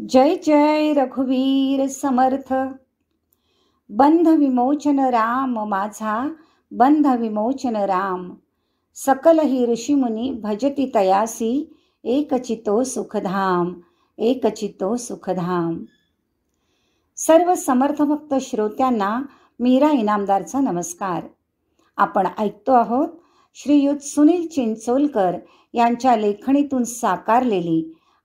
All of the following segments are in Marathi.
जय जय रघुवीर समर्थ बंध विमोचन राम माझा बंध विमोचन राम सकलही ही ऋषीमुनी भजती तयासी एकचितो सुखधाम एकचितो सुखधाम सर्व समर्थभक्त श्रोत्यांना मीरा इनामदारचा नमस्कार आपण ऐकतो आहोत श्रीयुत सुनील चिंचोलकर यांच्या लेखणीतून साकारलेली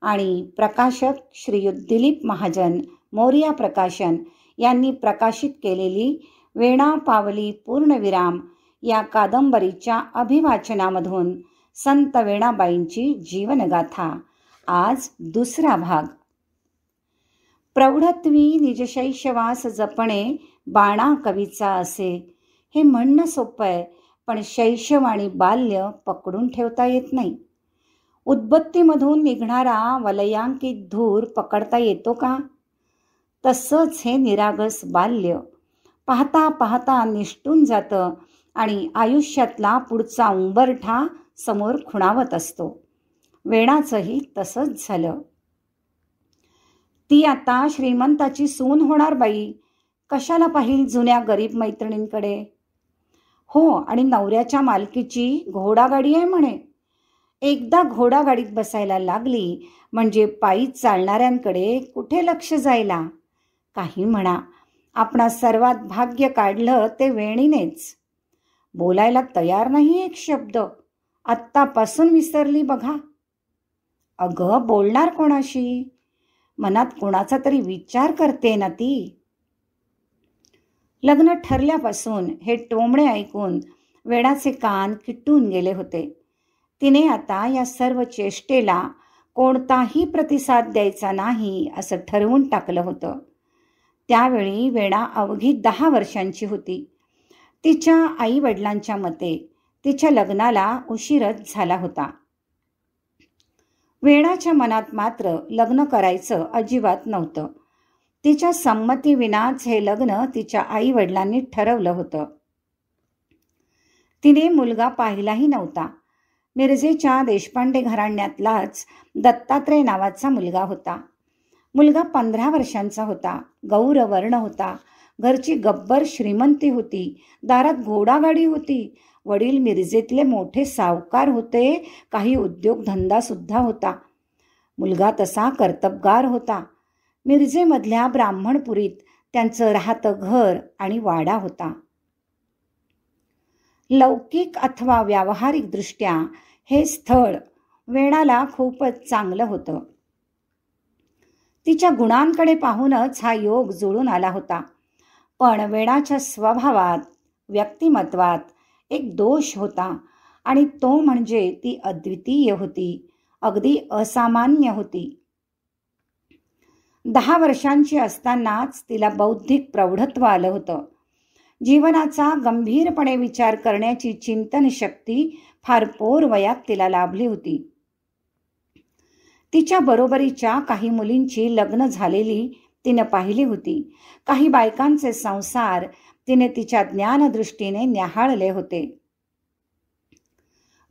आणि प्रकाशक श्री दिलीप महाजन मोरिया प्रकाशन यांनी प्रकाशित केलेली वेणा पावली पूर्णविराम या कादंबरीच्या अभिवाचनामधून संत वेणाबाईंची जीवनगाथा आज दुसरा भाग प्रौढत्वी निजशैशवास जपणे बाणा कवीचा असे हे म्हणणं सोपं आहे पण शैशव आणि बाल्य पकडून ठेवता येत नाही उद्बत्तीमधून निघणारा वलयांकित धूर पकडता येतो का तसंच हे निरागस बाल्य पाहता पाहता निष्ठून जातं आणि आयुष्यातला पुढचा उंबरठा समोर खुणावत असतो वेणाचंही तसंच झालं ती आता श्रीमंताची सून होणार बाई कशाला पाहिल जुन्या गरीब मैत्रिणींकडे हो आणि नवऱ्याच्या मालकीची घोडागाडी आहे म्हणे एकदा घोडागाडीत बसायला लागली म्हणजे पायी चालणाऱ्यांकडे कुठे लक्ष जायला काही म्हणा आपण सर्वात भाग्य काढलं ते वेणीनेच बोलायला तयार नाही एक शब्द आत्तापासून विसरली बघा अग बोलणार कोणाशी मनात कोणाचा तरी विचार करते ना ती लग्न ठरल्यापासून हे टोमणे ऐकून वेणाचे कान किटून गेले होते तिने आता या सर्व चेष्टेला कोणताही प्रतिसाद द्यायचा नाही असं ठरवून टाकलं होतं त्यावेळी वेणा अवघी दहा वर्षांची होती तिच्या आई वडिलांच्या मते तिच्या लग्नाला उशीरच झाला होता वेणाच्या मनात मात्र लग्न करायचं अजिबात नव्हतं तिच्या संमतीविनाच हे लग्न तिच्या आई वडिलांनी ठरवलं होतं तिने मुलगा पाहिलाही नव्हता मिरजेच्या देशपांडे घराण्यातलाच दत्तात्रय नावाचा मुलगा होता मुलगा पंधरा वर्षांचा होता गौरवर्ण होता घरची गब्बर श्रीमंती होती दारात घोडागाडी होती वडील मिरजेतले मोठे सावकार होते काही उद्योगधंदासुद्धा होता मुलगा तसा कर्तबगार होता मिरजेमधल्या ब्राह्मणपुरीत त्यांचं राहतं घर आणि वाडा होता लौकिक अथवा व्यावहारिकदृष्ट्या हे स्थळ वेणाला खूपच चांगलं होतं तिच्या गुणांकडे पाहूनच हा योग जुळून आला होता पण वेणाच्या स्वभावात व्यक्तिमत्वात एक दोष होता आणि तो म्हणजे ती अद्वितीय होती अगदी असामान्य होती दहा वर्षांची असतानाच तिला बौद्धिक प्रौढत्व आलं होतं जीवनाचा गंभीरपणे विचार करण्याची चिंतन शक्ती फार पोर वयात तिला लाभली होती तिच्या बरोबरीच्या काही मुलींची लग्न झालेली तिनं पाहिली होती काही बायकांचे संसार तिने तिच्या ज्ञानदृष्टीने न्याहाळले होते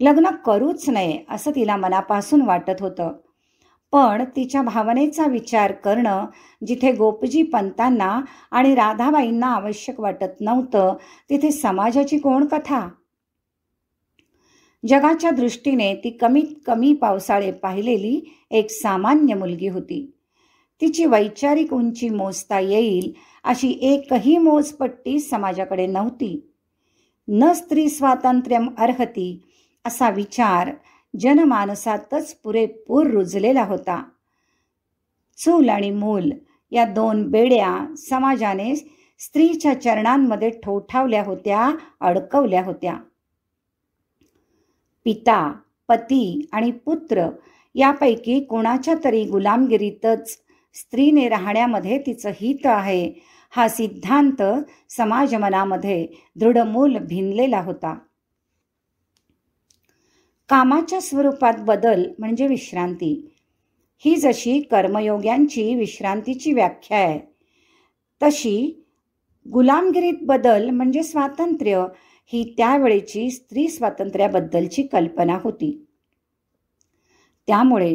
लग्न करूच नये असं तिला मनापासून वाटत होतं पण तिच्या भावनेचा विचार करणं जिथे गोपजी पंतांना आणि राधाबाईंना आवश्यक वाटत नव्हतं तिथे समाजाची कोण कथा जगाच्या दृष्टीने ती कमीत कमी पावसाळे पाहिलेली एक सामान्य मुलगी होती तिची वैचारिक उंची मोजता येईल अशी एकही मोजपट्टी समाजाकडे नव्हती न स्त्री स्वातंत्र्यम अर्हती असा विचार जनमानसातच पुरेपूर रुजलेला होता चूल आणि मूल या दोन बेड्या समाजाने स्त्रीच्या चरणांमध्ये ठोठावल्या होत्या अडकवल्या होत्या पिता पती आणि पुत्र यापैकी कोणाच्या तरी गुलामगिरीतच स्त्रीने राहण्यामध्ये तिचं हित आहे हा सिद्धांत समाजमनामध्ये दृढमूल भिनलेला होता कामाच्या स्वरूपात बदल म्हणजे विश्रांती ही जशी कर्मयोग्यांची विश्रांतीची व्याख्या आहे तशी गुलामगिरीत बदल म्हणजे स्वातंत्र्य ही त्यावेळेची स्त्री स्वातंत्र्याबद्दलची कल्पना होती त्यामुळे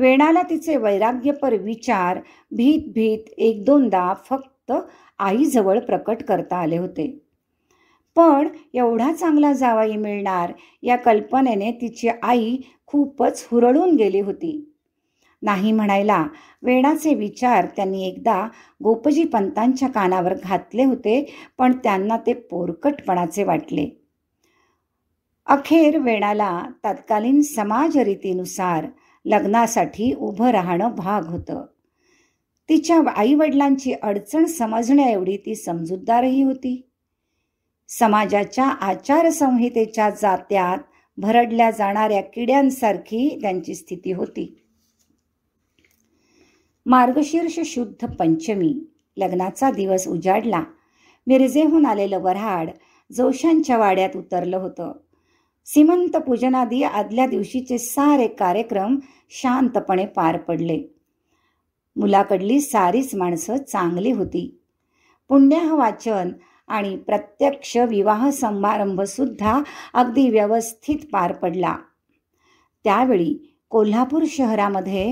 वेणाला तिचे वैराग्यपर विचार भीत भीत एक दोनदा फक्त आईजवळ प्रकट करता आले होते पण एवढा चांगला जावाई मिळणार या कल्पनेने तिची आई खूपच हुरळून गेली होती नाही म्हणायला वेणाचे विचार त्यांनी एकदा गोपजी पंतांच्या कानावर घातले होते पण त्यांना ते पोरकटपणाचे वाटले अखेर वेणाला तत्कालीन समाजरीतीनुसार लग्नासाठी उभं राहणं भाग होतं तिच्या आईवडिलांची अडचण समजण्याएवढी ती समजूतदारही होती समाजाच्या आचारसंहितेच्या जात्यात भरडल्या जाणाऱ्या किड्यांसारखी त्यांची स्थिती होती मार्गशीर्ष शुद्ध पंचमी लग्नाचा दिवस उजाडला मिरजेहून आलेलं वऱ्हाड जोशांच्या वाड्यात उतरलं होतं सीमंत पूजनादी आदल्या दिवशीचे सारे कार्यक्रम शांतपणे पार पडले मुलाकडली सारीच माणसं चांगली होती पुण्याह वाचन आणि प्रत्यक्ष विवाह समारंभसुद्धा अगदी व्यवस्थित पार पडला त्यावेळी कोल्हापूर शहरामध्ये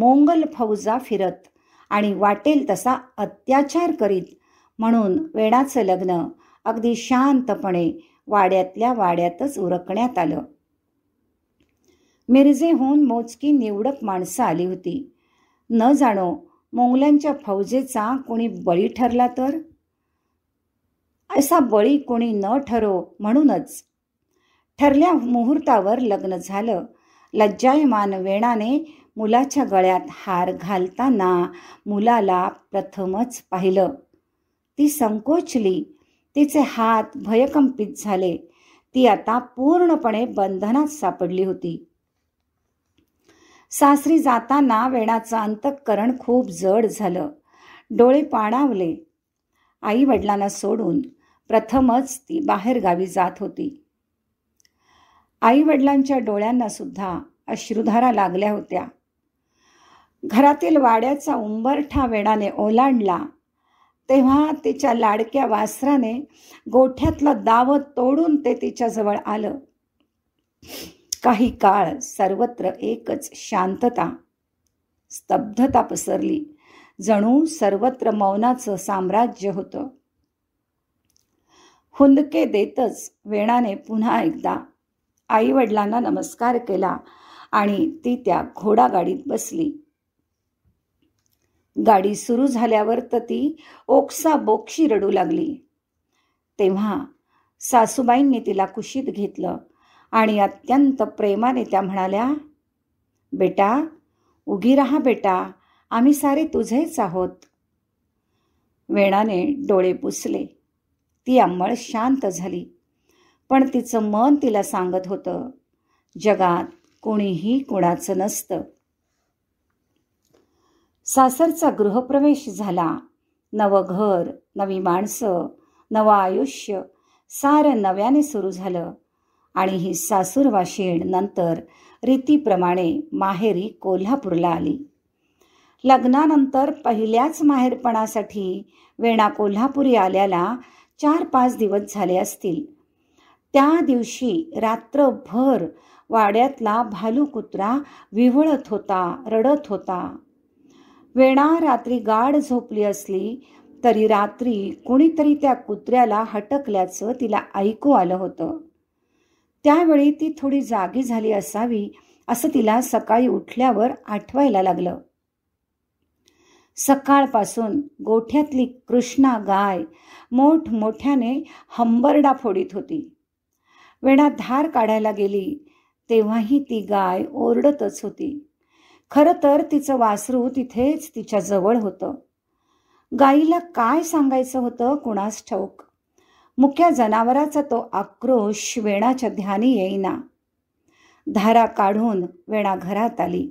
मोंगल फौजा फिरत आणि वाटेल तसा अत्याचार करीत म्हणून वेणाचं लग्न अगदी शांतपणे वाड्यातल्या वाड्यातच उरकण्यात आलं मिरजेहून मोजकी निवडक माणसं आली होती न जाणो मोंगलांच्या फौजेचा कोणी बळी ठरला तर असा बळी कोणी न ठरो म्हणूनच ठरल्या मुहूर्तावर लग्न झालं लज्जायमान वेणाने मुलाच्या गळ्यात हार घालताना मुलाला प्रथमच पाहिलं ती संकोचली तिचे हात भयकंपित झाले ती आता पूर्णपणे बंधनात सापडली होती सासरी जाताना वेणाचं अंतःकरण खूप जड झालं डोळे पाणावले आई वडिलांना सोडून प्रथमच ती बाहेरगावी जात होती आईवडिलांच्या डोळ्यांना सुद्धा अश्रुधारा लागल्या होत्या घरातील वाड्याचा उंबरठा वेणाने ओलांडला तेव्हा तिच्या लाडक्या वासराने गोठ्यातलं दाव तोडून ते तिच्याजवळ आलं काही काळ सर्वत्र एकच शांतता स्तब्धता पसरली जणू सर्वत्र मौनाचं साम्राज्य होतं हुंदके देतच वेणाने पुन्हा एकदा आईवडिलांना नमस्कार केला आणि ती त्या घोडा गाडीत बसली गाडी सुरू झाल्यावर तर ती ओक्सा बोक्षी रडू लागली तेव्हा सासूबाईंनी तिला कुशीत घेतलं आणि अत्यंत प्रेमाने त्या म्हणाल्या बेटा उगी रहा बेटा आम्ही सारे तुझेच आहोत वेणाने डोळे पुसले ती आंबळ शांत झाली पण तिचं मन तिला सांगत होतं जगात कोणीही कोणाचं नसतं सासरचा गृहप्रवेश झाला नवं घर नवी माणसं नवं आयुष्य सारं नव्याने सुरू झालं आणि ही सासूरवाशीण नंतर रीतीप्रमाणे माहेरी कोल्हापूरला आली लग्नानंतर पहिल्याच माहेरपणासाठी वेणा कोल्हापुरी आल्याला चार पाच दिवस झाले असतील त्या दिवशी रात्रभर वाड्यातला भालू कुत्रा विवळत होता रडत होता वेणा रात्री गाढ झोपली असली तरी रात्री कोणीतरी त्या कुत्र्याला हटकल्याचं तिला ऐकू आलं होतं त्यावेळी ती थोडी जागी झाली असावी असं तिला सकाळी उठल्यावर आठवायला लागलं सकाळपासून गोठ्यातली कृष्णा गाय मोठमोठ्याने हंबरडा फोडीत होती वेणा धार काढायला गेली तेव्हाही ती गाय ओरडतच होती खरं तर तिचं वासरू तिथेच तिच्या जवळ होतं गाईला काय सांगायचं होतं कुणास ठाऊक मुख्या जनावराचा तो आक्रोश वेणाच्या ध्यानी येईना धारा काढून वेणा घरात आली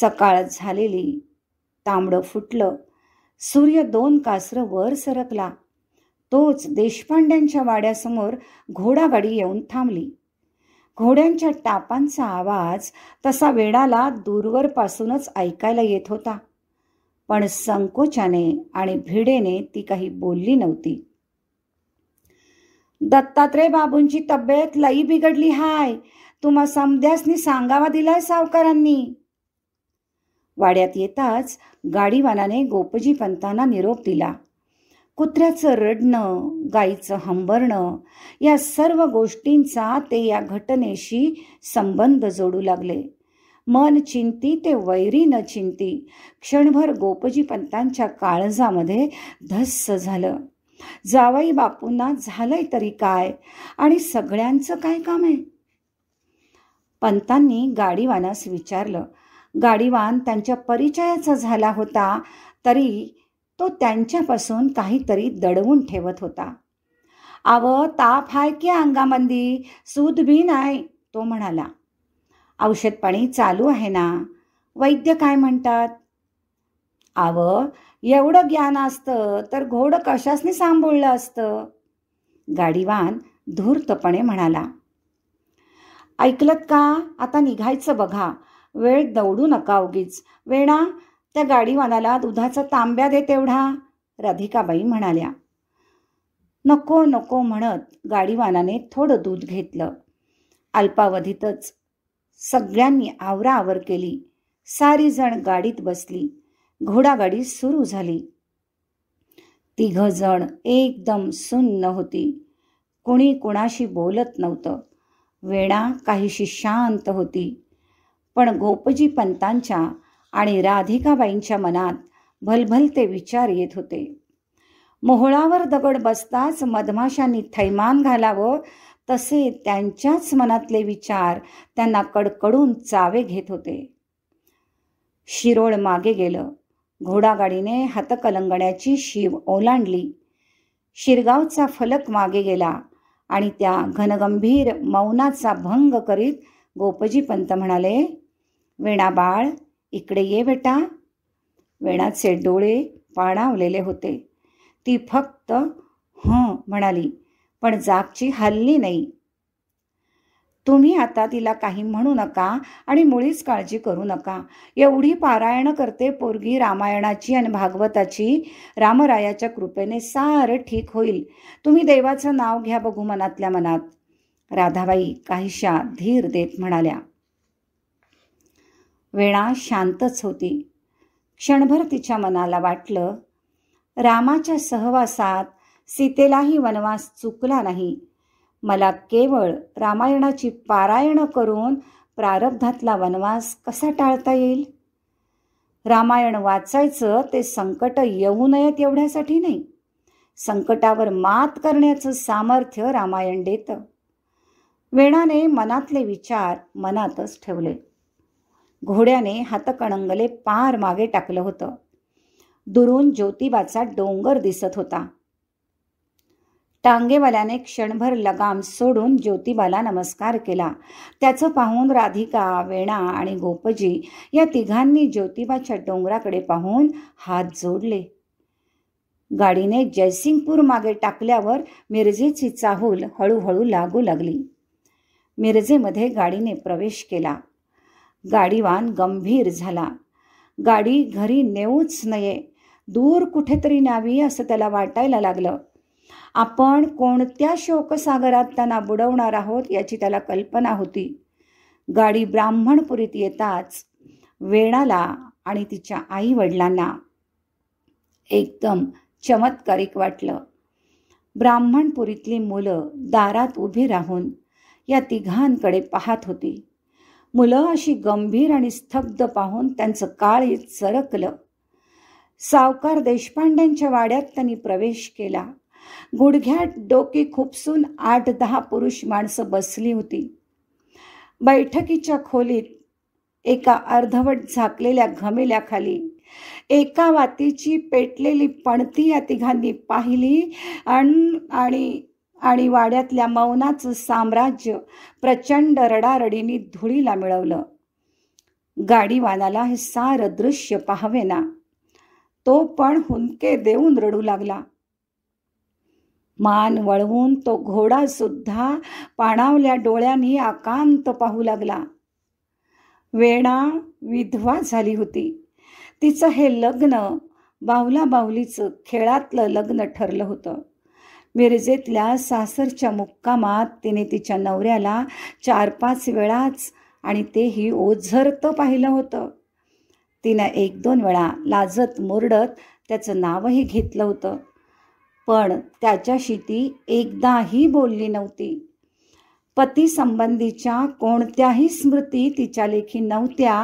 सकाळ झालेली तांबडं फुटलं सूर्य दोन कासरं वर सरकला तोच देशपांड्यांच्या वाड्यासमोर घोडागाडी येऊन थांबली घोड्यांच्या टापांचा आवाज तसा वेडाला दूरवर पासूनच ऐकायला येत होता पण संकोचाने आणि भिडेने ती काही बोलली नव्हती दत्तात्रय बाबूंची तब्येत लई बिघडली हाय तुम्हा समध्यासनी सांगावा दिलाय सावकारांनी वाड्यात येताच गाडीवानाने गोपजी पंतांना निरोप दिला कुत्र्याचं रडणं गाईचं हंबरणं या सर्व गोष्टींचा ते या घटनेशी संबंध जोडू लागले मन चिंती ते वैरी न चिंती क्षणभर गोपजी पंतांच्या काळजामध्ये धस्स झालं जावई बापूंना झालंय तरी काय आणि सगळ्यांचं काय काम आहे पंतांनी गाडीवानास विचारलं गाडीवान त्यांच्या परिचयाचा झाला होता तरी तो त्यांच्यापासून काहीतरी दडवून ठेवत होता आव ताप हाय की अंगामंदी सूद भी नाही तो म्हणाला औषध पाणी चालू आहे ना वैद्य काय म्हणतात आव एवढं ज्ञान असतं तर घोड कशासने सांभाळलं असतं गाडीवान धूर्तपणे म्हणाला ऐकलत का आता निघायचं बघा वेळ दौडू नका उगीच वेणा त्या गाडीवानाला दुधाचा तांब्या दे तेवढा राधिकाबाई म्हणाल्या नको नको म्हणत गाडीवानाने थोडं दूध घेतलं अल्पावधीतच सगळ्यांनी आवराआवर केली सारी जण गाडीत बसली घोडागाडी सुरू झाली तिघ जण एकदम सुन्न होती कोणी कोणाशी बोलत नव्हतं वेणा काहीशी शांत होती पण गोपजी पंतांच्या आणि राधिकाबाईंच्या मनात भलभलते विचार येत होते मोहळावर दगड बसताच मधमाशांनी थैमान घालावं तसे त्यांच्याच मनातले विचार त्यांना कडकडून चावे घेत होते शिरोळ मागे गेलं घोडागाडीने हातकलंगण्याची शिव ओलांडली शिरगावचा फलक मागे गेला आणि त्या घनगंभीर मौनाचा भंग करीत गोपजी पंत म्हणाले वेणा बाळ इकडे ये बेटा वेणाचे डोळे पाणावलेले होते ती फक्त ह म्हणाली पण जागची हल्ली नाही तुम्ही आता तिला काही म्हणू नका आणि मुळीच काळजी करू नका एवढी पारायण करते पोरगी रामायणाची आणि भागवताची रामरायाच्या कृपेने सारं ठीक होईल तुम्ही देवाचं नाव घ्या बघू मनातल्या मनात राधाबाई काहीशा धीर देत म्हणाल्या वेणा शांतच होती क्षणभर तिच्या मनाला वाटलं रामाच्या सहवासात सीतेलाही वनवास चुकला नाही मला केवळ रामायणाची पारायणं करून प्रारब्धातला वनवास कसा टाळता येईल रामायण वाचायचं ते संकट येऊ नयेत एवढ्यासाठी नाही संकटावर मात करण्याचं सामर्थ्य रामायण देतं वेणाने मनातले विचार मनातच ठेवले घोड्याने हातकणंगले पार मागे टाकलं होतं दुरून ज्योतिबाचा डोंगर दिसत होता टांगेवाल्याने क्षणभर लगाम सोडून ज्योतिबाला नमस्कार केला त्याचं पाहून राधिका वेणा आणि गोपजी या तिघांनी ज्योतिबाच्या डोंगराकडे पाहून हात जोडले गाडीने जयसिंगपूर मागे टाकल्यावर मिरजेची चाहूल हळूहळू लागू लागली मिरजेमध्ये गाडीने प्रवेश केला गाडीवान गंभीर झाला गाडी घरी नेऊच नये दूर कुठेतरी न्यावी असं त्याला वाटायला लागलं आपण कोणत्या शोकसागरात त्यांना बुडवणार आहोत याची त्याला कल्पना होती गाडी ब्राह्मणपुरीत येताच वेणाला आणि तिच्या आई वडिलांना एकदम चमत्कारिक वाटलं ब्राह्मणपुरीतली मुलं दारात उभी राहून या तिघांकडे पाहत होती मुलं अशी गंभीर आणि स्तब्ध पाहून त्यांचं काळी सरकलं सावकार देशपांड्यांच्या वाड्यात त्यांनी प्रवेश केला गुडघ्यात डोकी खुपसून आठ दहा पुरुष माणसं बसली होती बैठकीच्या खोलीत एका अर्धवट झाकलेल्या घमेल्याखाली एका वातीची पेटलेली पणती या तिघांनी पाहिली आणि आणि वाड्यातल्या मौनाचं साम्राज्य प्रचंड रडारडीनी धुळीला मिळवलं गाडीवानाला हे सारं दृश्य पाहावेना तो पण हुंदके देऊन रडू लागला मान वळवून तो घोडा सुद्धा पाणावल्या डोळ्यांनी आकांत पाहू लागला वेणा विधवा झाली होती तिचं हे लग्न बावला बावलीचं खेळातलं लग्न ठरलं होतं मिरजेतल्या सासरच्या मुक्कामात तिने तिच्या नवऱ्याला चार पाच वेळाच आणि तेही ओझरतं पाहिलं होतं तिनं एक दोन वेळा लाजत मुरडत त्याचं नावही घेतलं होतं पण त्याच्याशी ती एकदाही बोलली नव्हती पतीसंबंधीच्या कोणत्याही स्मृती तिच्या लेखी नव्हत्या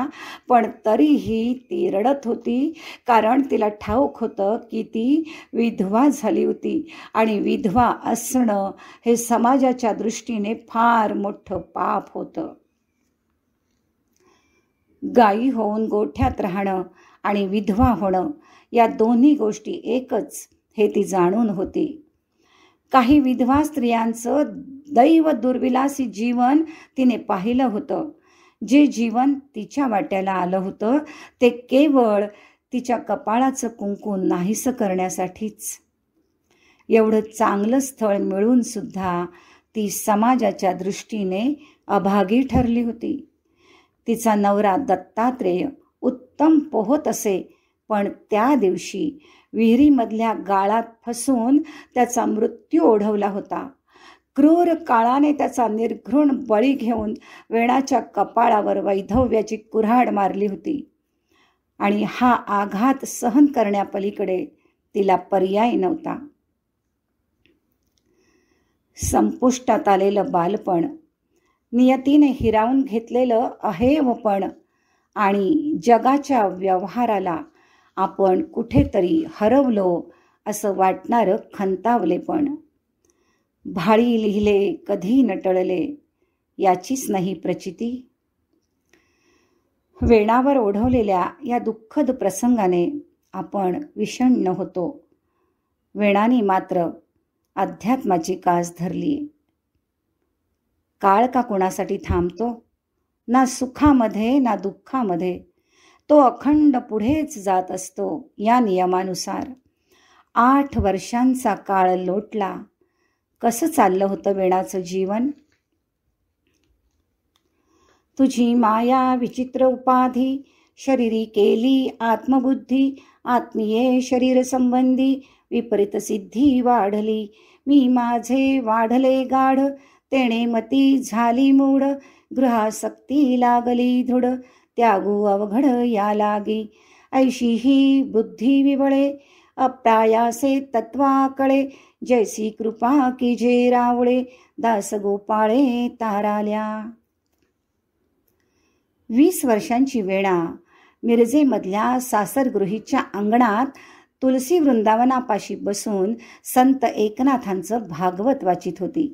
पण तरीही ती रडत होती कारण तिला ठाऊक होतं की ती विधवा झाली होती आणि विधवा असणं हे समाजाच्या दृष्टीने फार मोठं पाप होतं गायी होऊन गोठ्यात राहणं आणि विधवा होणं या दोन्ही गोष्टी एकच हे ती जाणून होती काही विधवा स्त्रियांचं दैव दुर्विलासी जीवन तिने पाहिलं होतं जे जीवन तिच्या वाट्याला आलं होतं ते केवळ तिच्या कपाळाचं कुंकू नाहीसं करण्यासाठीच एवढं चांगलं स्थळ मिळून सुद्धा ती समाजाच्या दृष्टीने अभागी ठरली होती तिचा नवरा दत्तात्रेय उत्तम पोहत असे पण त्या दिवशी विहिरीमधल्या गाळात फसून त्याचा मृत्यू ओढवला होता क्रूर काळाने त्याचा निर्घृण बळी घेऊन वेणाच्या कपाळावर वैधव्याची कुऱ्हाड मारली होती आणि हा आघात सहन करण्यापलीकडे तिला पर्याय नव्हता संपुष्टात आलेलं बालपण नियतीने हिरावून घेतलेलं अहेवपण आणि जगाच्या व्यवहाराला आपण कुठेतरी हरवलो असं वाटणारं खंतावले पण भाळी लिहिले कधी नटळले याचीच नाही प्रचिती वेणावर ओढवलेल्या या दुःखद प्रसंगाने आपण न होतो वेणाने मात्र अध्यात्माची कास धरली काळ का कोणासाठी थांबतो ना सुखामध्ये ना दुःखामध्ये तो अखंड पुढेच जात असतो या नियमानुसार आठ वर्षांचा काळ लोटला कसं चाललं होतं वेणाचं जीवन तुझी माया विचित्र उपाधी शरीरी केली आत्मबुद्धी आत्मीये शरीर संबंधी विपरीत सिद्धी वाढली मी माझे वाढले गाढ तेणे मती झाली मूढ गृहासक्ती लागली धुड त्यागू अवघड या लागी ऐशी ही बुद्धी विवळे अप्रायासे तत्वाकळे जैसी कृपा की जे रावळे गोपाळे ताराल्या वीस वर्षांची वेळा मिरजेमधल्या सासरगृहीच्या अंगणात तुलसी वृंदावनापाशी बसून संत एकनाथांचं भागवत वाचित होती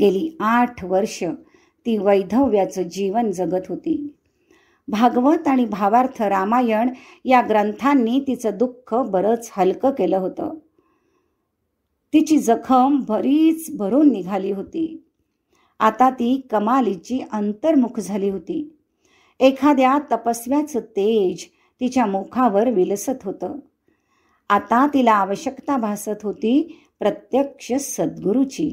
गेली आठ वर्ष ती वैधव्याचं जीवन जगत होती भागवत आणि भावार्थ रामायण या ग्रंथांनी तिचं दुःख बरंच हलकं केलं होतं तिची जखम बरीच भरून निघाली होती आता ती कमालीची अंतर्मुख झाली होती एखाद्या तपस्व्याचं तेज तिच्या मुखावर विलसत होतं आता तिला आवश्यकता भासत होती प्रत्यक्ष सद्गुरूची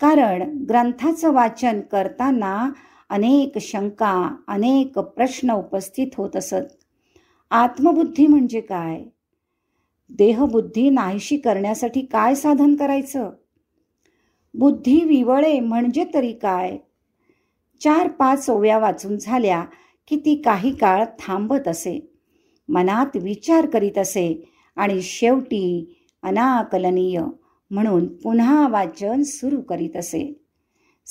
कारण ग्रंथाचं वाचन करताना अनेक शंका अनेक प्रश्न उपस्थित होत असत आत्मबुद्धी म्हणजे काय देहबुद्धी नाहीशी करण्यासाठी काय साधन करायचं बुद्धी विवळे म्हणजे तरी काय चार पाच ओव्या वाचून झाल्या की ती काही काळ थांबत असे मनात विचार करीत असे आणि शेवटी अनाकलनीय म्हणून पुन्हा वाचन सुरू करीत असे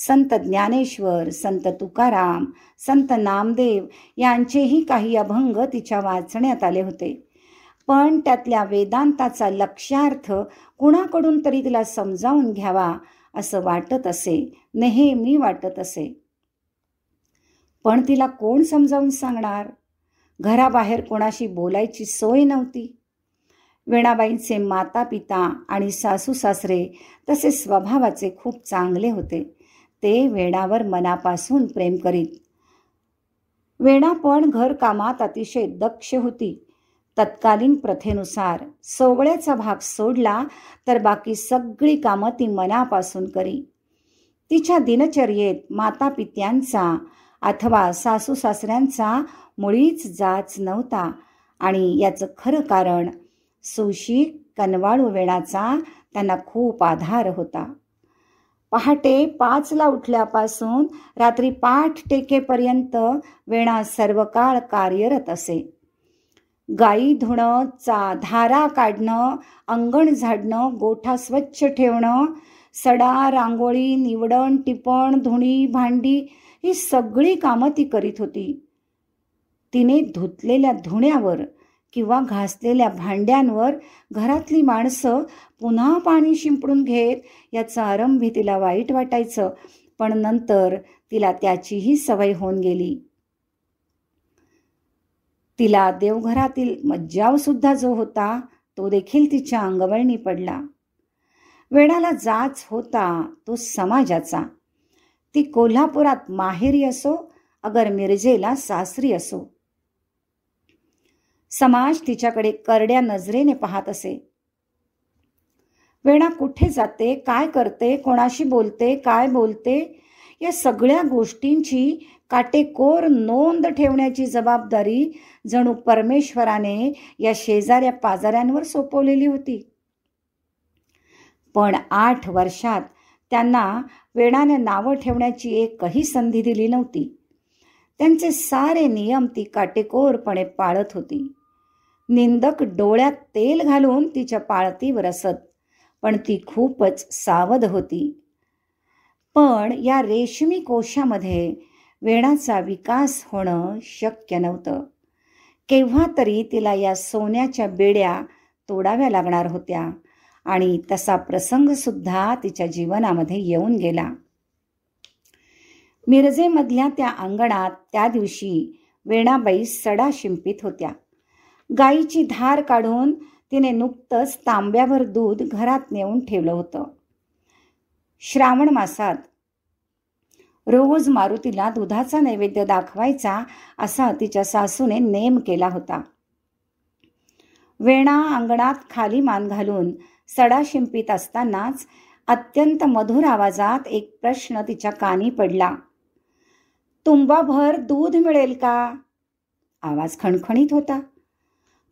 संत ज्ञानेश्वर संत तुकाराम संत नामदेव यांचेही काही अभंग तिच्या वाचण्यात आले होते पण त्यातल्या वेदांताचा लक्षार्थ कुणाकडून तरी तिला समजावून घ्यावा असं वाटत असे नेहमी वाटत असे पण तिला कोण समजावून सांगणार घराबाहेर कोणाशी बोलायची सोय नव्हती वेणाबाईंचे माता पिता आणि सासू सासरे तसे स्वभावाचे खूप चांगले होते ते वेणावर मनापासून प्रेम करीत वेणा पण घरकामात अतिशय दक्ष होती तत्कालीन प्रथेनुसार सोगळ्याचा भाग सोडला तर बाकी सगळी कामं ती मनापासून करी तिच्या दिनचर्येत माता पित्यांचा अथवा सासू सासऱ्यांचा मुळीच जाच नव्हता आणि याचं खरं कारण सुशी कनवाळू वेणाचा त्यांना खूप आधार होता पहाटे पाचला उठल्यापासून रात्री पाठ टेकेपर्यंत वेणा सर्व काळ कार्यरत असे गाई धुणं चा धारा काढणं अंगण झाडणं गोठा स्वच्छ ठेवणं सडा रांगोळी निवडण टिपण धुणी भांडी ही सगळी कामं ती करीत होती तिने धुतलेल्या धुण्यावर किंवा घासलेल्या भांड्यांवर घरातली माणसं पुन्हा पाणी शिंपडून घेत याचा आरंभी तिला वाईट वाटायचं पण नंतर तिला त्याचीही सवय होऊन गेली तिला देवघरातील सुद्धा जो होता तो देखील तिच्या अंगवळणी पडला वेणाला जाच होता तो समाजाचा ती कोल्हापुरात माहेरी असो अगर मिरजेला सासरी असो समाज तिच्याकडे करड्या नजरेने पाहत असे वेणा कुठे जाते काय करते कोणाशी बोलते काय बोलते या सगळ्या गोष्टींची काटेकोर नोंद ठेवण्याची जबाबदारी जणू परमेश्वराने या शेजाऱ्या पाजाऱ्यांवर सोपवलेली होती पण आठ वर्षात त्यांना वेणाने नावं ठेवण्याची एकही संधी दिली नव्हती त्यांचे सारे नियम ती काटेकोरपणे पाळत होती निंदक डोळ्यात तेल घालून तिच्या पाळतीवर असत पण ती खूपच सावध होती पण या रेशमी कोशामध्ये वेणाचा विकास होणं शक्य नव्हतं केव्हा तरी तिला या सोन्याच्या बेड्या तोडाव्या लागणार होत्या आणि तसा प्रसंगसुद्धा तिच्या जीवनामध्ये येऊन गेला मिरजेमधल्या त्या अंगणात त्या दिवशी वेणाबाई सडा शिंपित होत्या गाईची धार काढून तिने नुकतंच तांब्यावर दूध घरात नेऊन ठेवलं होतं श्रावण मासात रोज मारुतीला दुधाचा नैवेद्य दाखवायचा असा तिच्या सासूने नेम केला होता वेणा अंगणात खाली मान घालून सडा शिंपित असतानाच अत्यंत मधुर आवाजात एक प्रश्न तिच्या कानी पडला तुंबाभर दूध मिळेल का आवाज खणखणीत होता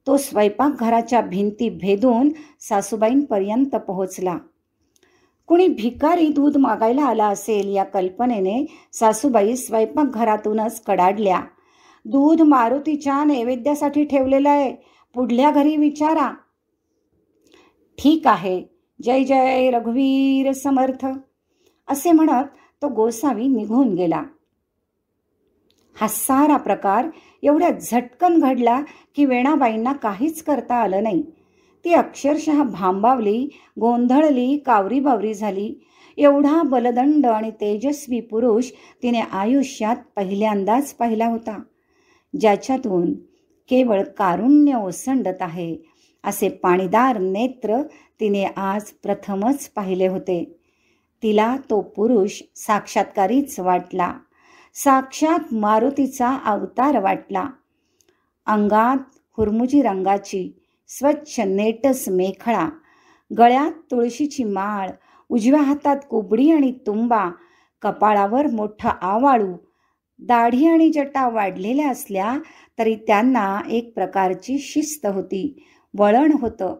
तो स्वयंपाकघराच्या भिंती भेदून सासूबाईंपर्यंत पोहोचला कुणी भिकारी दूध मागायला आला असेल या कल्पनेने सासूबाई स्वयंपाकघरातूनच कडाडल्या दूध मारुतीच्या नैवेद्यासाठी ठेवलेलं आहे पुढल्या घरी विचारा ठीक आहे जय जय रघुवीर समर्थ असे म्हणत तो गोसावी निघून गेला हा सारा प्रकार एवढ्या झटकन घडला की वेणाबाईंना काहीच करता आलं नाही ती अक्षरशः भांबावली गोंधळली कावरीबावरी झाली एवढा बलदंड आणि तेजस्वी पुरुष तिने आयुष्यात पहिल्यांदाच पाहिला होता ज्याच्यातून केवळ कारुण्य ओसंडत आहे असे पाणीदार नेत्र तिने आज प्रथमच पाहिले होते तिला तो पुरुष साक्षात्कारीच वाटला साक्षात मारुतीचा अवतार वाटला अंगात हुरमुजी रंगाची स्वच्छ नेटस मेखळा गळ्यात तुळशीची माळ उजव्या हातात कोबडी आणि तुंबा कपाळावर मोठा आवाळू दाढी आणि जटा वाढलेल्या असल्या तरी त्यांना एक प्रकारची शिस्त होती वळण होतं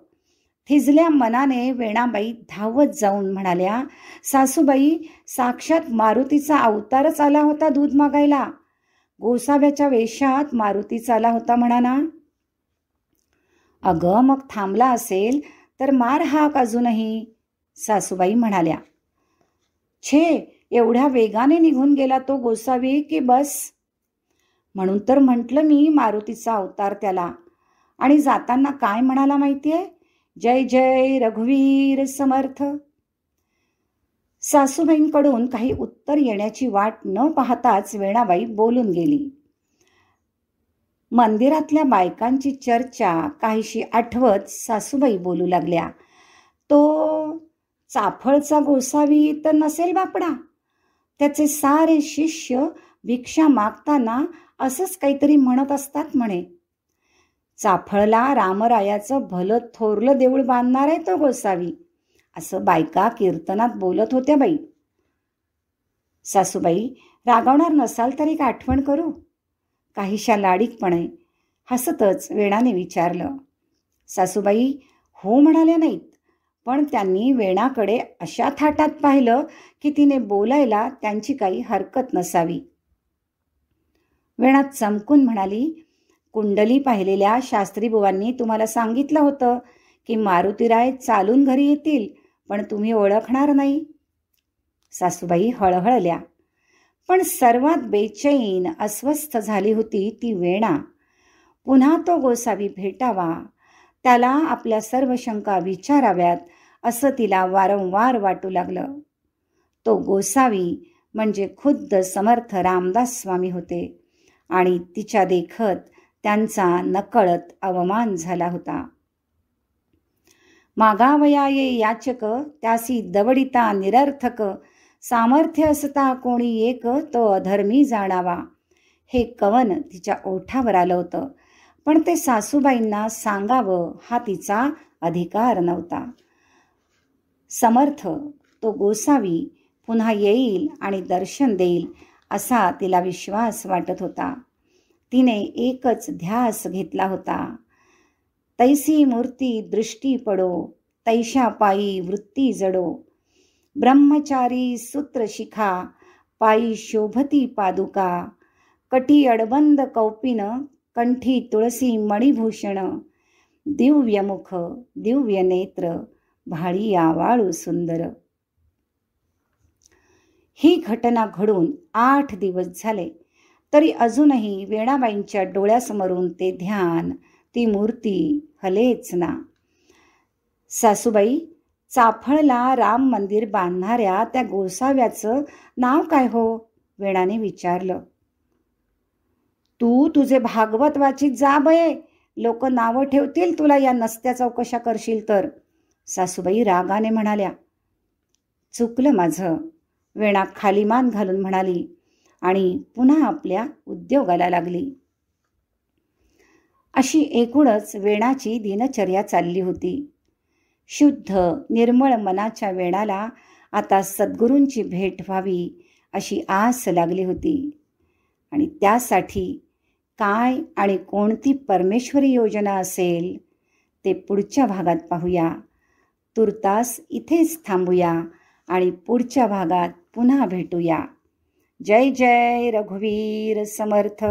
हिजल्या मनाने वेणाबाई धावत जाऊन म्हणाल्या सासूबाई साक्षात मारुतीचा अवतारच आला होता दूध मागायला गोसाव्याच्या वेशात मारुतीचा आला होता म्हणा ना अगं मग थांबला असेल तर मार हाक अजूनही सासूबाई म्हणाल्या छे एवढ्या वेगाने निघून गेला तो गोसावी की बस म्हणून तर म्हटलं मी मारुतीचा अवतार त्याला आणि जाताना काय म्हणाला माहिती आहे जय जय रघुवीर समर्थ सासूबाईंकडून काही उत्तर येण्याची वाट न पाहताच वेणाबाई बोलून गेली मंदिरातल्या बायकांची चर्चा काहीशी आठवत सासूबाई बोलू लागल्या तो चाफळचा गोसावी तर नसेल बापडा त्याचे सारे शिष्य भिक्षा मागताना असंच काहीतरी म्हणत असतात म्हणे चाफळला रामरायाचं भलं थोरलं देऊळ बांधणार आहे तो गोसावी असं बायका कीर्तनात बोलत होत्या बाई सासूबाई रागावणार नसाल तर एक आठवण करू काहीशा लाडीकपणे हसतच वेणाने विचारलं सासूबाई हो म्हणाल्या नाहीत पण त्यांनी वेणाकडे अशा थाटात पाहिलं की तिने बोलायला त्यांची काही हरकत नसावी वेणात चमकून म्हणाली कुंडली पाहिलेल्या शास्त्रीबुवांनी तुम्हाला सांगितलं होतं की मारुतीराय चालून घरी येतील पण तुम्ही ओळखणार नाही सासूबाई हळहळल्या पण सर्वात बेचैन अस्वस्थ झाली होती ती वेणा पुन्हा तो गोसावी भेटावा त्याला आपल्या सर्व शंका विचाराव्यात असं तिला वारंवार वाटू लागलं तो गोसावी म्हणजे खुद्द समर्थ रामदास स्वामी होते आणि तिच्या देखत त्यांचा नकळत अवमान झाला होता मागावयाये याचक त्यासी दवडिता निरर्थक सामर्थ्य असता कोणी एक तो अधर्मी जाणावा हे कवन तिच्या ओठावर आलं होतं पण ते सासूबाईंना सांगावं हा तिचा अधिकार नव्हता समर्थ तो गोसावी पुन्हा येईल आणि दर्शन देईल असा तिला विश्वास वाटत होता तिने एकच ध्यास घेतला होता तैसी मूर्ती दृष्टी पडो तैशा पायी वृत्ती जडो ब्रह्मचारी सूत्र शिखा पायी शोभती पादुका कटी अडबंद कौपिन कंठी तुळसी मणिभूषण दिव्यमुख दिव्य नेत्र भाळी आवाळू सुंदर ही घटना घडून आठ दिवस झाले तरी अजूनही वेणाबाईंच्या डोळ्यासमोरून ते ध्यान ती मूर्ती हलेच ना सासूबाई चाफळला राम मंदिर बांधणाऱ्या त्या गोसाव्याचं नाव काय हो वेणाने विचारलं तू तुझे भागवत वाचित जा बये लोक नावं ठेवतील तुला या नसत्या चौकशा करशील तर सासूबाई रागाने म्हणाल्या चुकलं माझं वेणा खाली मान घालून म्हणाली आणि पुन्हा आपल्या उद्योगाला लागली अशी एकूणच वेणाची दिनचर्या चालली होती शुद्ध निर्मळ मनाच्या वेणाला आता सद्गुरूंची भेट व्हावी अशी आस लागली होती आणि त्यासाठी काय आणि कोणती परमेश्वरी योजना असेल ते पुढच्या भागात पाहूया तुर्तास इथेच थांबूया आणि पुढच्या भागात पुन्हा भेटूया जय जय रघुवीर समर्थ